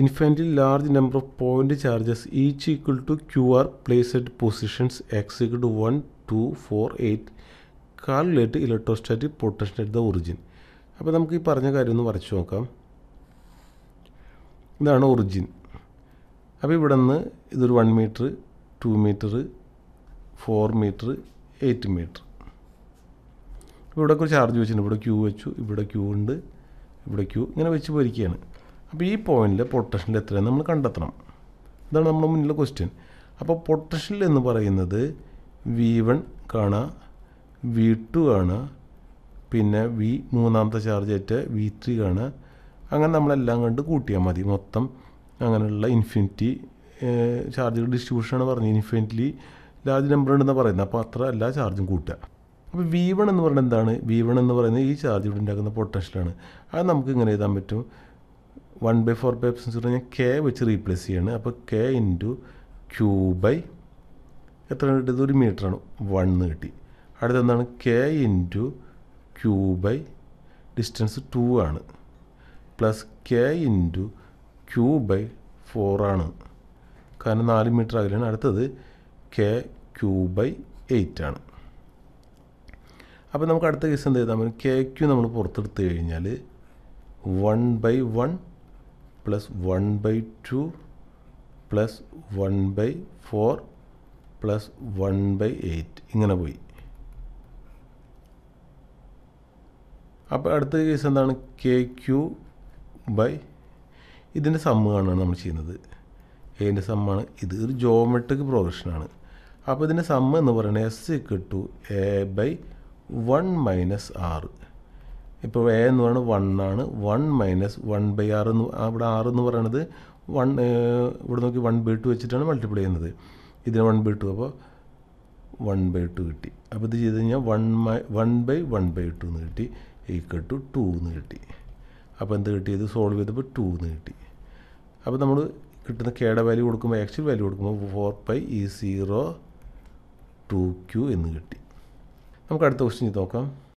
ഇൻഫാൻറ്റിൽ large number of point charges each equal to q are placed positions x equal to one two four eight calculate electrostatic potential at the origin അപ്പോൾ നമുക്ക് ഈ പറഞ്ഞ കാര്യം ഒന്ന് വരച്ചു നോക്കാം ഇതാണ് ഒറിജിൻ അപ്പോൾ ഇവിടെ നിന്ന് ഇതൊരു one metre two metre four metre eight metre ഇവിടെ ഒക്കെ ചാർജ് വെച്ചിട്ടുണ്ട് ഇവിടെ ക്യൂ വെച്ചു ഇവിടെ ക്യൂ ഉണ്ട് ഇവിടെ ക്യൂ ഇങ്ങനെ വെച്ച് പോയിരിക്കുകയാണ് അപ്പോൾ ഈ പോയിന്റിൽ പൊട്ടൻഷ്യൽ എത്രയാണ് നമ്മൾ കണ്ടെത്തണം ഇതാണ് നമ്മുടെ മുന്നിലെ ക്വസ്റ്റ്യൻ അപ്പോൾ പൊട്ടൻഷ്യൽ എന്ന് പറയുന്നത് വി വൺ കാണുക വി ടു കാണുക പിന്നെ വി മൂന്നാമത്തെ ചാർജ് ഏറ്റ വി ത്രീ കാണുക അങ്ങനെ നമ്മളെല്ലാം കണ്ട് കൂട്ടിയാൽ മതി മൊത്തം അങ്ങനെയുള്ള ഇൻഫിനിറ്റി ചാർജുകൾ ഡിസ്ട്രിബ്യൂഷനാണ് പറഞ്ഞത് ഇൻഫിനിറ്റ്ലി ലാർജ് നമ്പർ ഉണ്ടെന്ന് പറയുന്നത് അപ്പോൾ അത്ര എല്ലാ ചാർജും കൂട്ടുക അപ്പോൾ വി വൺ എന്ന് പറയുന്നത് എന്താണ് വി വൺ എന്ന് പറയുന്നത് ഈ ചാർജ് ഇവിടെ ഉണ്ടാക്കുന്ന പൊട്ടൻഷ്യലാണ് അത് നമുക്ക് ഇങ്ങനെ എഴുതാൻ പറ്റും one by four pi epsilon ഞാൻ കെ വെച്ച് റീപ്ലേസ് ചെയ്യാണ് അപ്പോൾ കെ ഇൻറ്റു ക്യൂ ബൈ എത്ര കിട്ടിയത് ഒരു മീറ്ററാണ് വൺ എന്ന് കിട്ടി അടുത്ത എന്താണ് k into q by distance two ആണ് plus k into q by four ആണ് കാരണം നാല് മീറ്റർ അകലെയാണ് അടുത്തത് കെ ക്യൂ ബൈ എയ്റ്റ് ആണ് അപ്പോൾ നമുക്ക് അടുത്ത കേസ് എന്ത് ചെയ്താൽ മതി കെ ക്യൂ നമ്മൾ പുറത്തെടുത്ത് കഴിഞ്ഞാൽ one by one plus one by two plus one by four plus one by eight ഇങ്ങനെ പോയി അപ്പോൾ അടുത്ത കേസ് എന്താണ് കെ ക്യു ബൈ ഇതിൻ്റെ സമ്മാണ് നമ്മൾ ചെയ്യുന്നത് എയിൻ്റെ സമ്മാണ് ഇത് ഒരു ജോമെട്രിക് പ്രോഗ്രഷനാണ് അപ്പോൾ ഇതിൻ്റെ സമ്മ് എന്ന് പറയുന്നത് S equal to a by one minus ആറ് ഇപ്പോൾ എ എന്ന് പറയുന്നത് വണ്ണാണ് ആണ് വൺ മൈനസ് വൺ ബൈ ആറ് എന്ന് ഇവിടെ ആറ് എന്ന് പറയുന്നത് വൺ ഇവിടെ നോക്കി വൺ ബൈ ടു വെച്ചിട്ടാണ് മൾട്ടിപ്ലൈ ചെയ്യുന്നത് ഇതിന് വൺ ബൈ ടു അപ്പോൾ വൺ ബൈ ടു കിട്ടി അപ്പോൾ ഇത് ചെയ്ത് കഴിഞ്ഞാൽ one my one by one by two എന്ന് കിട്ടി ഈക്വൽ ടു ടു എന്ന് കിട്ടി അപ്പോൾ എന്ത് കിട്ടി ഇത് സോൾവ് ചെയ്തപ്പോൾ ടു എന്ന് കിട്ടി അപ്പോൾ നമ്മൾ കിട്ടുന്ന കേടെ വാല്യൂ കൊടുക്കുമ്പോൾ ആക്ച്വൽ വാല്യൂ കൊടുക്കുമ്പോൾ four pi e e zero two q എന്ന് കിട്ടി നമുക്ക് അടുത്ത ക്വസ്റ്റ്യൻ നോക്കാം